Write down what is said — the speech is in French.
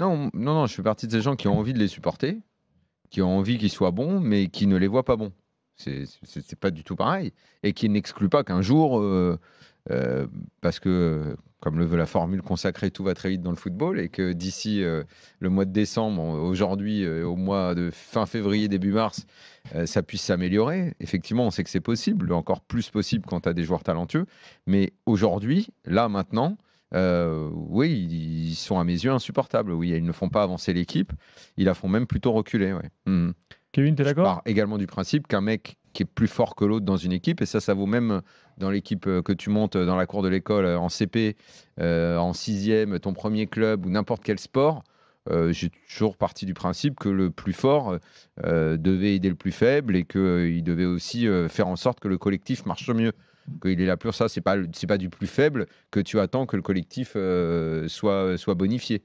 Non, non, non, je fais partie de ces gens qui ont envie de les supporter, qui ont envie qu'ils soient bons, mais qui ne les voient pas bons. C'est pas du tout pareil. Et qui n'exclut pas qu'un jour, euh, euh, parce que, comme le veut la formule consacrée, tout va très vite dans le football, et que d'ici euh, le mois de décembre, aujourd'hui, au mois de fin février, début mars, ça puisse s'améliorer. Effectivement, on sait que c'est possible, encore plus possible quand tu as des joueurs talentueux. Mais aujourd'hui, là, maintenant, oui, il, ils sont à mes yeux insupportables. Oui, ils ne font pas avancer l'équipe, ils la font même plutôt reculer. Ouais. Mmh. Kevin, d'accord également du principe qu'un mec qui est plus fort que l'autre dans une équipe, et ça, ça vaut même dans l'équipe euh, que tu montes dans la cour de l'école, euh, en CP, euh, en sixième, ton premier club ou n'importe quel sport, euh, j'ai toujours parti du principe que le plus fort euh, devait aider le plus faible et qu'il euh, devait aussi faire en sorte que le collectif marche mieux. Qu'il est la plus ça, ce pas, pas du plus faible que tu attends que le collectif soit bonifié.